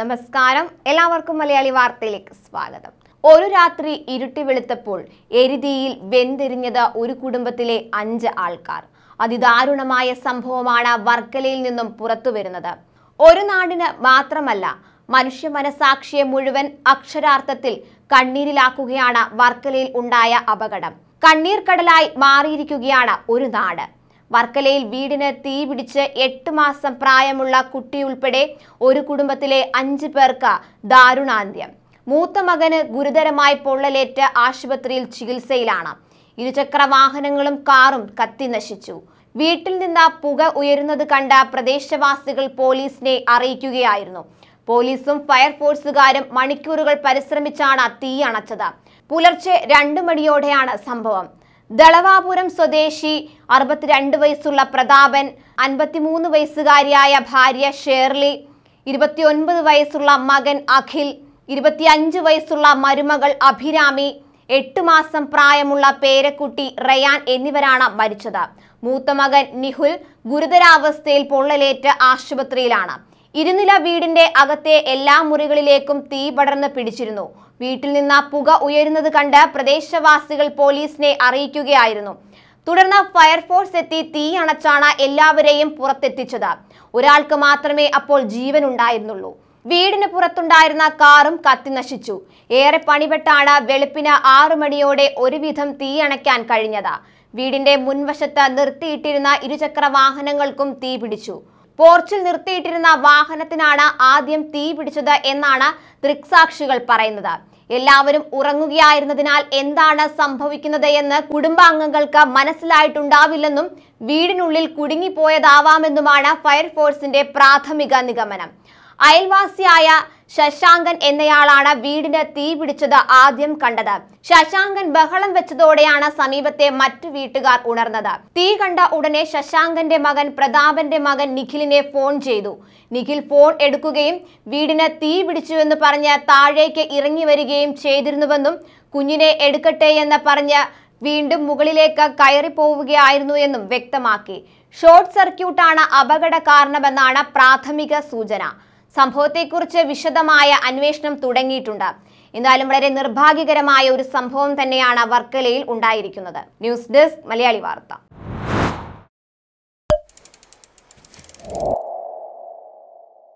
നമസ്കാരം എല്ലാവർക്കും മലയാളി വാർത്തയിലേക്ക് സ്വാഗതം ഒരു രാത്രി ഇരുട്ടി വെളുത്തപ്പോൾ എരുതിയിൽ വെന്തിരിഞ്ഞത് ഒരു കുടുംബത്തിലെ അഞ്ച് ആൾക്കാർ അതിദാരുണമായ സംഭവമാണ് വർക്കലയിൽ നിന്നും പുറത്തു വരുന്നത് ഒരു നാടിന് മാത്രമല്ല മനുഷ്യ മനസാക്ഷിയെ മുഴുവൻ അക്ഷരാർത്ഥത്തിൽ കണ്ണീരിലാക്കുകയാണ് വർക്കലയിൽ ഉണ്ടായ അപകടം കണ്ണീർ കടലായി മാറിയിരിക്കുകയാണ് ഒരു നാട് വർക്കലയിൽ വീടിന് തീപിടിച്ച് എട്ട് മാസം പ്രായമുള്ള കുട്ടിയുൾപ്പെടെ ഒരു കുടുംബത്തിലെ അഞ്ച് പേർക്ക് ദാരുണാന്ത്യം മൂത്ത മകന് ഗുരുതരമായി പൊള്ളലേറ്റ് ആശുപത്രിയിൽ ചികിത്സയിലാണ് ഇരുചക്ര വാഹനങ്ങളും കാറും കത്തിനശിച്ചു വീട്ടിൽ നിന്ന് പുക ഉയരുന്നത് കണ്ട പ്രദേശവാസികൾ പോലീസിനെ അറിയിക്കുകയായിരുന്നു പോലീസും ഫയർഫോഴ്സുകാരും മണിക്കൂറുകൾ പരിശ്രമിച്ചാണ് തീ അണച്ചത് പുലർച്ചെ രണ്ടു മണിയോടെയാണ് സംഭവം ദളവാപുരം സ്വദേശി അറുപത്തിരണ്ട് വയസ്സുള്ള പ്രതാപൻ അൻപത്തിമൂന്ന് വയസ്സുകാരിയായ ഭാര്യ ഷേർലി ഇരുപത്തിയൊൻപത് വയസ്സുള്ള മകൻ അഖിൽ ഇരുപത്തിയഞ്ച് വയസ്സുള്ള മരുമകൾ അഭിരാമി എട്ട് മാസം പ്രായമുള്ള പേരക്കുട്ടി റയാൻ എന്നിവരാണ് മരിച്ചത് മൂത്ത മകൻ നിഹുൽ ഗുരുതരാവസ്ഥയിൽ പൊള്ളലേറ്റ് ആശുപത്രിയിലാണ് ഇരുനില വീടിന്റെ അകത്തെ എല്ലാ മുറികളിലേക്കും തീ പടർന്ന് പിടിച്ചിരുന്നു വീട്ടിൽ നിന്ന് പുക ഉയരുന്നത് കണ്ട് പ്രദേശവാസികൾ പോലീസിനെ അറിയിക്കുകയായിരുന്നു തുടർന്ന് ഫയർഫോഴ്സ് എത്തി തീ അണച്ചാണ് എല്ലാവരെയും പുറത്തെത്തിച്ചത് ഒരാൾക്ക് മാത്രമേ അപ്പോൾ ജീവൻ ഉണ്ടായിരുന്നുള്ളൂ വീടിന് പുറത്തുണ്ടായിരുന്ന കാറും കത്തിനശിച്ചു ഏറെ പണിപ്പെട്ടാണ് വെളുപ്പിന് ആറു മണിയോടെ ഒരുവിധം തീ അണയ്ക്കാൻ കഴിഞ്ഞത് വീടിന്റെ മുൻവശത്ത് നിർത്തിയിട്ടിരുന്ന ഇരുചക്ര വാഹനങ്ങൾക്കും തീ പിടിച്ചു പോർച്ചിൽ നിർത്തിയിട്ടിരുന്ന വാഹനത്തിനാണ് ആദ്യം തീ പിടിച്ചത് എന്നാണ് ദൃക്സാക്ഷികൾ പറയുന്നത് എല്ലാവരും ഉറങ്ങുകയായിരുന്നതിനാൽ എന്താണ് സംഭവിക്കുന്നത് എന്ന് കുടുംബാംഗങ്ങൾക്ക് മനസ്സിലായിട്ടുണ്ടാവില്ലെന്നും വീടിനുള്ളിൽ കുടുങ്ങിപ്പോയതാവാമെന്നുമാണ് ഫയർഫോഴ്സിന്റെ പ്രാഥമിക നിഗമനം അയൽവാസിയായ ശശാങ്കൻ എന്നയാളാണ് വീടിന് തീ പിടിച്ചത് ആദ്യം കണ്ടത് ശശാങ്കൻ ബഹളം വെച്ചതോടെയാണ് സമീപത്തെ മറ്റു വീട്ടുകാർ ഉണർന്നത് തീ കണ്ട ഉടനെ ശശാങ്കന്റെ മകൻ പ്രതാപന്റെ മകൻ നിഖിലിനെ ഫോൺ ചെയ്തു നിഖിൽ ഫോൺ എടുക്കുകയും വീടിന് തീ പിടിച്ചുവെന്ന് പറഞ്ഞ് താഴേക്ക് ഇറങ്ങി വരികയും ചെയ്തിരുന്നുവെന്നും കുഞ്ഞിനെ എടുക്കട്ടെ എന്ന് പറഞ്ഞ് വീണ്ടും മുകളിലേക്ക് പോവുകയായിരുന്നു എന്നും വ്യക്തമാക്കി ഷോർട്ട് സർക്യൂട്ടാണ് അപകട കാരണമെന്നാണ് പ്രാഥമിക സൂചന സംഭവത്തെക്കുറിച്ച് വിശദമായ അന്വേഷണം തുടങ്ങിയിട്ടുണ്ട് എന്നാലും വളരെ നിർഭാഗ്യകരമായ ഒരു സംഭവം തന്നെയാണ് വർക്കലയിൽ ഉണ്ടായിരിക്കുന്നത് ന്യൂസ് ഡെസ്ക് മലയാളി വാർത്ത